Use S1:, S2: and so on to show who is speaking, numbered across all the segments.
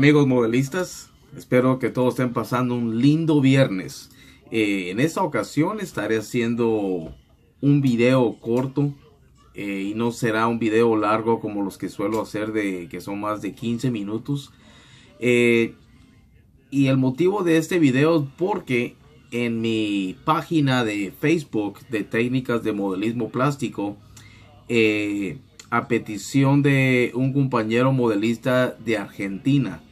S1: amigos modelistas? Espero que todos estén pasando un lindo viernes. Eh, en esta ocasión estaré haciendo un video corto eh, y no será un video largo como los que suelo hacer de que son más de 15 minutos. Eh, y el motivo de este video es porque en mi página de Facebook de técnicas de modelismo plástico a petición de un compañero modelista de Argentina.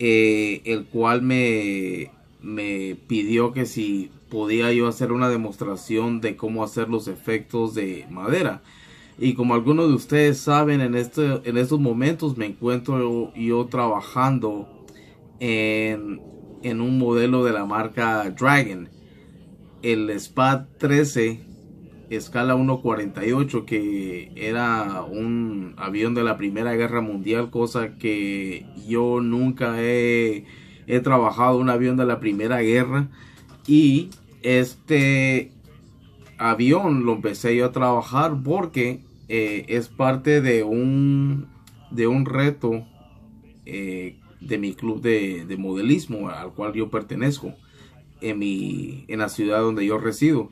S1: Eh, el cual me, me pidió que si podía yo hacer una demostración de cómo hacer los efectos de madera. Y como algunos de ustedes saben, en, este, en estos momentos me encuentro yo, trabajando en, en, un modelo de la marca Dragon, el SPAD 13 escala 148 que era un avión de la Primera Guerra Mundial, cosa que yo nunca he, he trabajado un avión de la Primera Guerra y este avión lo empecé yo a trabajar porque eh, es parte de un de un reto eh, de mi club de, de, modelismo al cual yo pertenezco en mi en la ciudad donde yo resido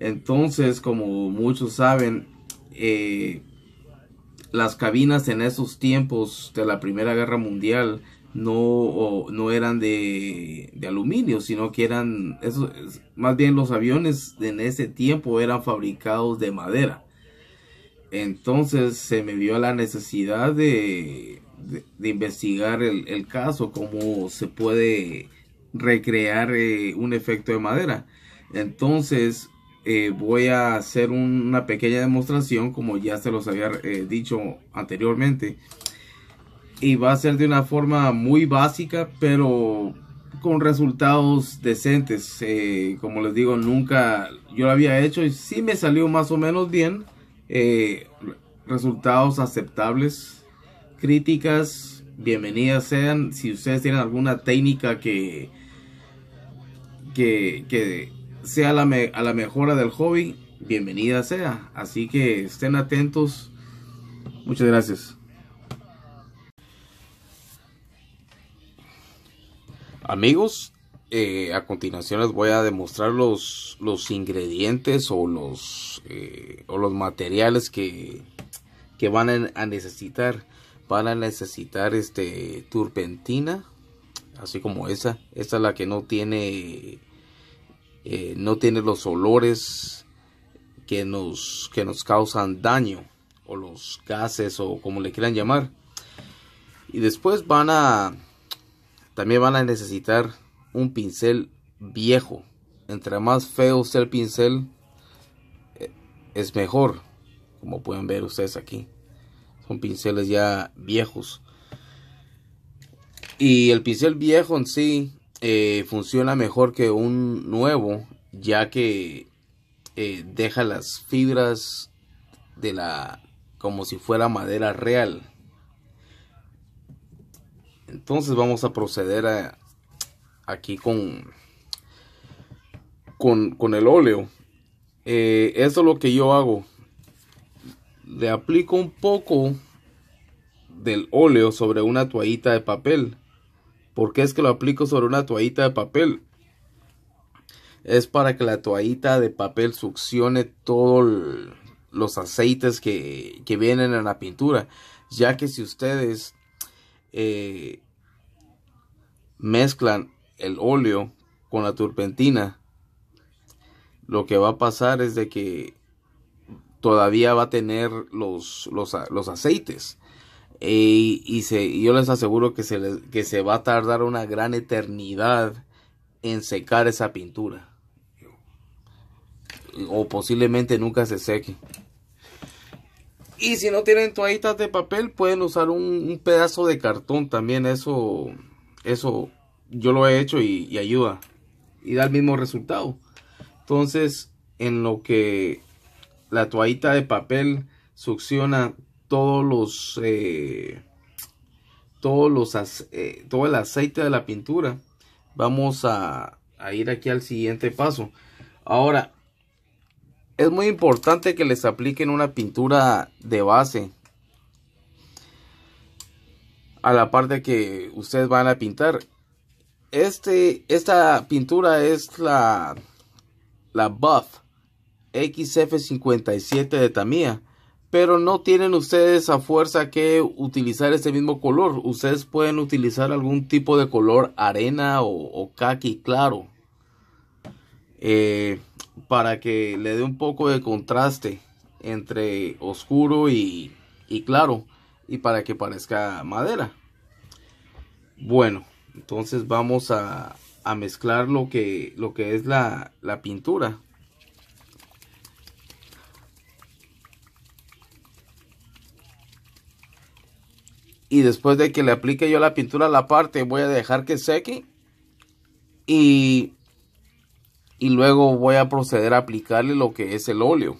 S1: entonces, como muchos saben, eh, las cabinas en esos tiempos de la Primera Guerra Mundial no, eran de, aluminio, sino que eran, más bien los aviones en ese tiempo eran fabricados de madera. Entonces se me vio la necesidad de, investigar el, caso, cómo se puede recrear eh, un efecto de madera. Entonces eh, voy a hacer una pequeña demostración como ya se los había eh, dicho anteriormente y va a ser de una forma muy básica pero con resultados decentes eh, como les digo nunca yo lo había hecho y sí me salió más o menos bien resultados aceptables críticas bienvenidas sean si ustedes tienen alguna técnica que, que sea la a la mejora del hobby, bienvenida sea. Así que estén atentos. Muchas gracias. Amigos, eh, a continuación les voy a demostrar los, los ingredientes o los, eh, o los materiales que, que van a necesitar. Van a necesitar este turpentina, así como esa. Esta es la que no tiene eh, no tiene los olores que nos, que nos causan daño o los gases o como le quieran llamar. Y después van a también van a necesitar un pincel viejo. Entre más feo sea el pincel eh, es mejor, como pueden ver ustedes aquí. Son pinceles ya viejos. Y el pincel viejo en sí eh, funciona mejor que un nuevo ya que eh, deja las fibras de la como si fuera madera real entonces vamos a proceder aquí con, con, el óleo eh, eso es lo que yo hago le aplico un poco del óleo sobre una toallita de papel qué es que lo aplico sobre una toallita de papel es para que la toallita de papel succione todos los aceites que, vienen en la pintura ya que si ustedes eh, mezclan el óleo con la turpentina lo que va a pasar es de que todavía va a tener los, los aceites y, yo les aseguro que se, que se va a tardar una gran eternidad en secar esa pintura. O posiblemente nunca se seque. Y si no tienen toallitas de papel, pueden usar un, pedazo de cartón también. Eso, eso yo lo he hecho y, y ayuda. Y da el mismo resultado. Entonces, en lo que la toallita de papel succiona todos los eh, todos los eh, todo el aceite de la pintura vamos a, ir aquí al siguiente paso ahora es muy importante que les apliquen una pintura de base a la parte que ustedes van a pintar este esta pintura es la la buff xf57 de tamía pero no tienen ustedes a fuerza que utilizar ese mismo color. Ustedes pueden utilizar algún tipo de color arena o, o claro eh, para que le dé un poco de contraste entre oscuro y, claro y para que parezca madera. Bueno, entonces vamos a, mezclar lo que, lo que es la, la pintura. y después de que le aplique yo la pintura a la parte voy a dejar que seque y, y luego voy a proceder a aplicarle lo que es el óleo.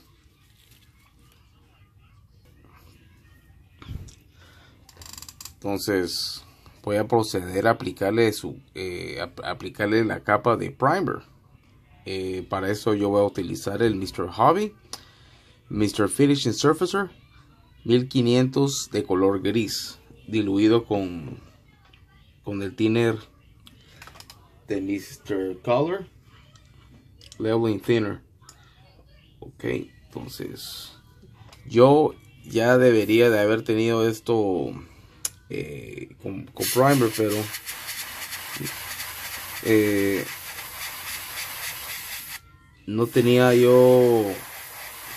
S1: Entonces voy a proceder a aplicarle, su, eh, la capa de primer. Eh, para eso yo voy a utilizar el Mr. Hobby, Mr. Finishing Surfacer 1500 de color gris diluido con, con el thinner de Mr. Color. Leveling thinner. Ok, entonces yo ya debería de haber tenido esto eh, con, primer, pero eh, no tenía yo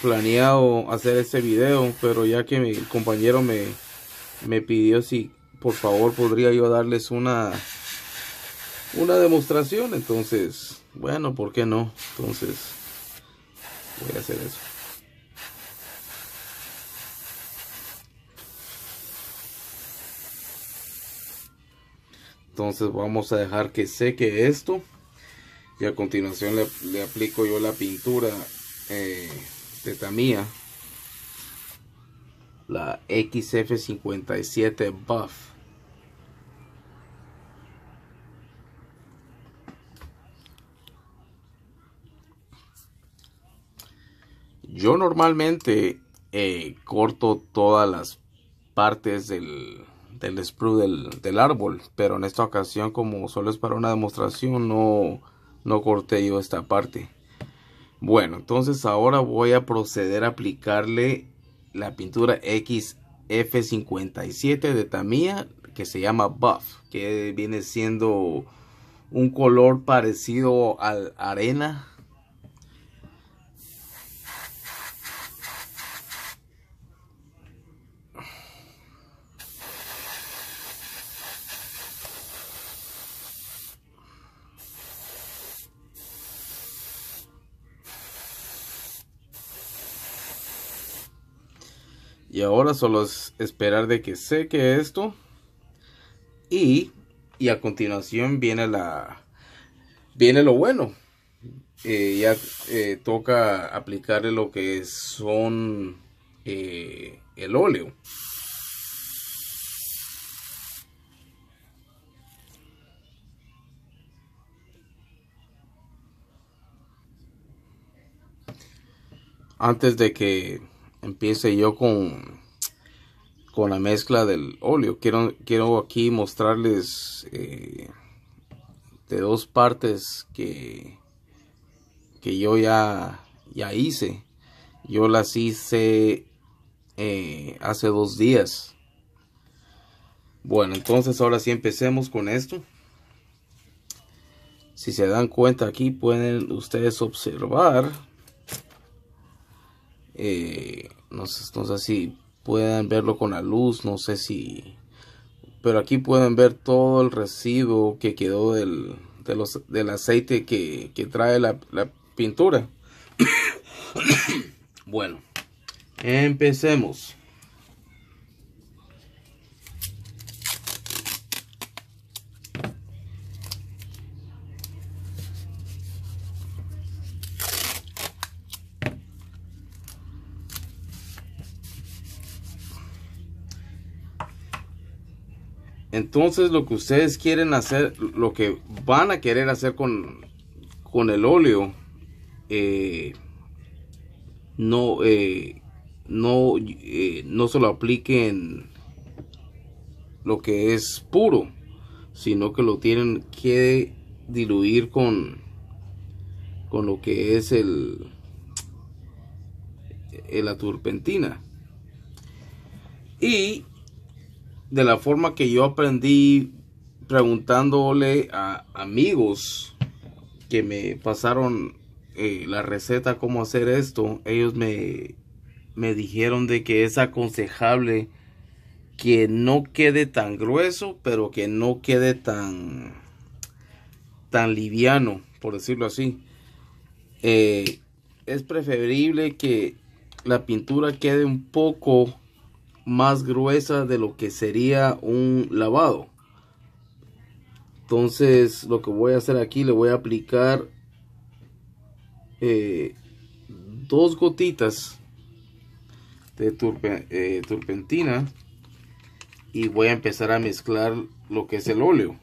S1: planeado hacer este video, pero ya que mi compañero me, me pidió si por favor podría yo darles una una demostración entonces bueno por qué no entonces voy a hacer eso entonces vamos a dejar que seque esto y a continuación le, aplico yo la pintura eh, de tamía la XF57 Buff. Yo normalmente eh, corto todas las partes del, del sprue del, árbol, pero en esta ocasión como solo es para una demostración no, no corté yo esta parte. Bueno, entonces ahora voy a proceder a aplicarle la pintura XF57 de Tamiya que se llama Buff, que viene siendo un color parecido al arena Y ahora solo es esperar de que seque esto. Y, a continuación viene la viene lo bueno. Eh, ya eh, toca aplicarle lo que son eh, el óleo. Antes de que empiece yo con con la mezcla del óleo quiero quiero aquí mostrarles eh, de dos partes que que yo ya ya hice yo las hice eh, hace dos días bueno entonces ahora sí empecemos con esto si se dan cuenta aquí pueden ustedes observar eh, no, sé, si pueden verlo con la luz, no sé si... Pero aquí pueden ver todo el residuo que quedó del, del aceite que, que trae la pintura. bueno, empecemos. Entonces lo que ustedes quieren hacer, lo que van a querer hacer con, con el óleo, eh, no, eh, no, eh, no se lo apliquen lo que es puro, sino que lo tienen que diluir con, con lo que es el, la turpentina. Y de la forma que yo aprendí preguntándole a amigos que me pasaron eh, la receta cómo hacer esto, ellos me, dijeron de que es aconsejable que no quede tan grueso, pero que no quede tan tan liviano, por decirlo así. Eh, es preferible que la pintura quede un poco más gruesa de lo que sería un lavado entonces lo que voy a hacer aquí le voy a aplicar eh, dos gotitas de eh, turpentina y voy a empezar a mezclar lo que es el óleo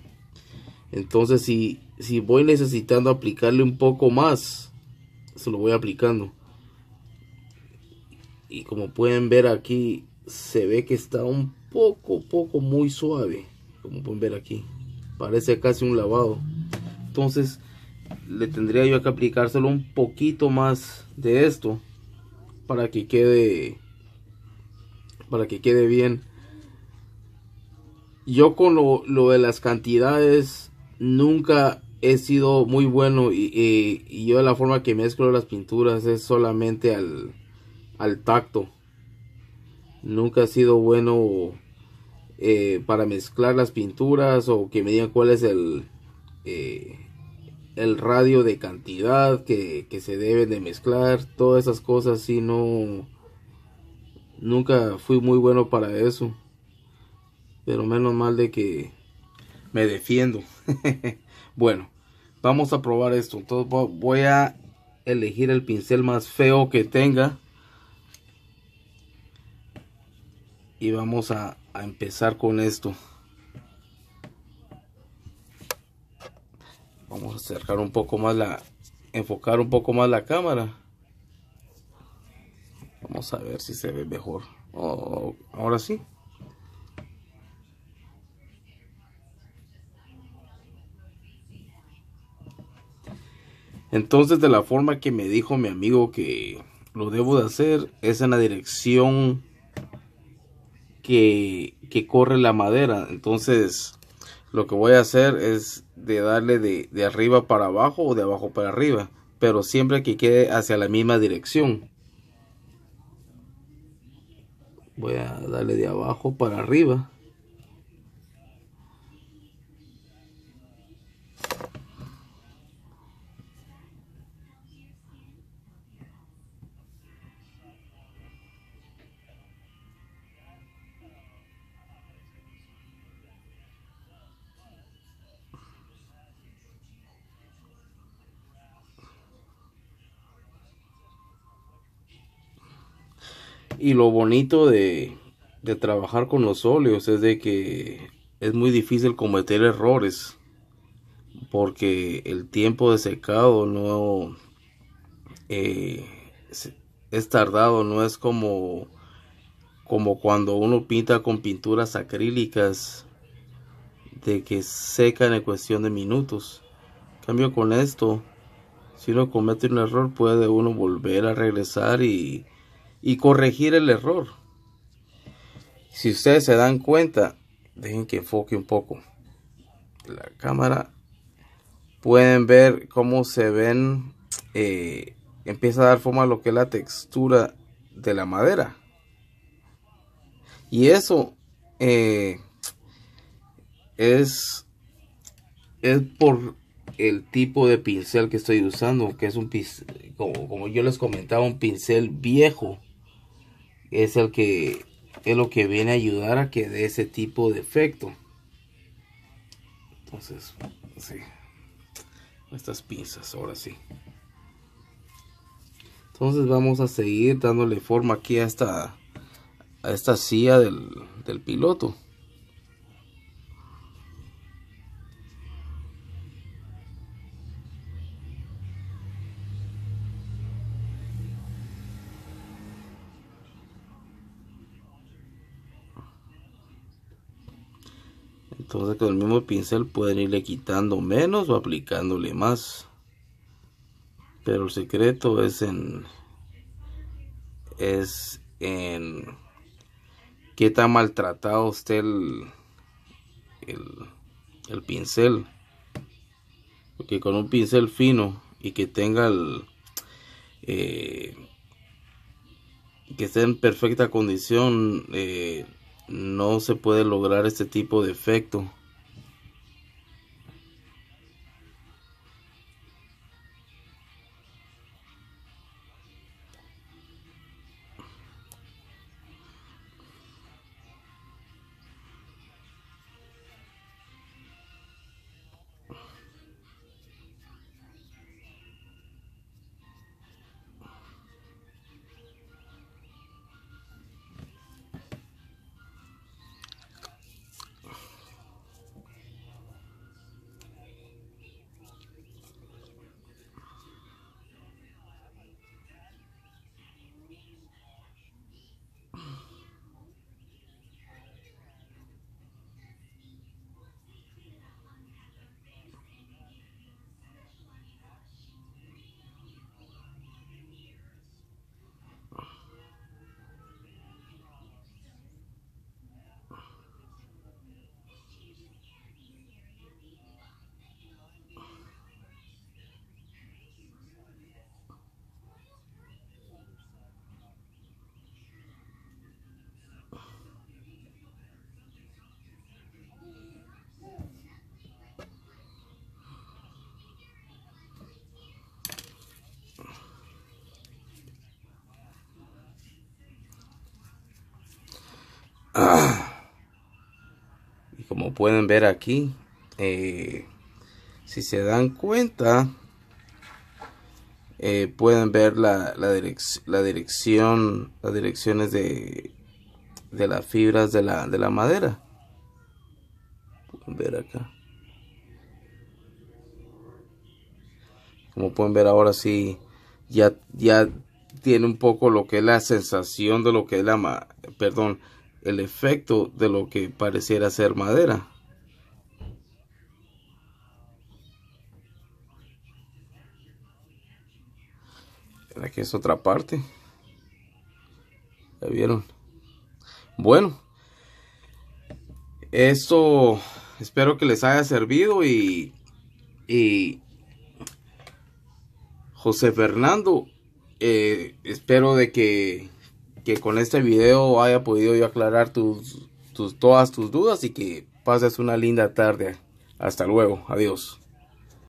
S1: entonces si, si voy necesitando aplicarle un poco más se lo voy aplicando y como pueden ver aquí se ve que está un poco, poco muy suave. Como pueden ver aquí. Parece casi un lavado. Entonces le tendría yo que solo un poquito más de esto. Para que quede. Para que quede bien. Yo con lo, de las cantidades. Nunca he sido muy bueno. Y, y yo la forma que mezclo las pinturas es solamente al, al tacto nunca ha sido bueno eh, para mezclar las pinturas o que me digan cuál es el, eh, el radio de cantidad que, se deben de mezclar, todas esas cosas, si no, nunca fui muy bueno para eso, pero menos mal de que me defiendo. bueno, vamos a probar esto, entonces voy a elegir el pincel más feo que tenga y vamos a, empezar con esto vamos a acercar un poco más la enfocar un poco más la cámara vamos a ver si se ve mejor oh, ahora sí entonces de la forma que me dijo mi amigo que lo debo de hacer es en la dirección que, corre la madera. Entonces, lo que voy a hacer es de darle de, de arriba para abajo o de abajo para arriba. Pero siempre que quede hacia la misma dirección. Voy a darle de abajo para arriba. Y lo bonito de, de trabajar con los óleos es de que es muy difícil cometer errores porque el tiempo de secado no eh, es tardado, no es como, como cuando uno pinta con pinturas acrílicas de que secan en cuestión de minutos. cambio con esto, si uno comete un error puede uno volver a regresar y y corregir el error. Si ustedes se dan cuenta, dejen que enfoque un poco la cámara. Pueden ver cómo se ven, eh, empieza a dar forma a lo que es la textura de la madera. Y eso eh, es, es por el tipo de pincel que estoy usando, que es un pincel, como yo les comentaba, un pincel viejo es el que es lo que viene a ayudar a que dé ese tipo de efecto. Entonces, sí. Estas pinzas, ahora sí. Entonces vamos a seguir dándole forma aquí a esta, a esta silla del, del piloto. con el mismo pincel pueden irle quitando menos o aplicándole más pero el secreto es en es en qué tan maltratado esté el, el, pincel porque con un pincel fino y que tenga eh, que esté en perfecta condición eh, no se puede lograr este tipo de efecto Ah. Y como pueden ver aquí, eh, si se dan cuenta, eh, pueden ver la, la, dirección, las direcciones de, de las fibras de la, de la madera. Pueden ver acá. Como pueden ver ahora sí, ya, ya tiene un poco lo que es la sensación de lo que es la, perdón, el efecto de lo que pareciera ser madera. Aquí es otra parte. ¿La vieron? Bueno, esto espero que les haya servido y, y José Fernando, eh, espero de que que con este video haya podido yo aclarar tus, tus, todas tus dudas y que pases una linda tarde. Hasta luego, adiós.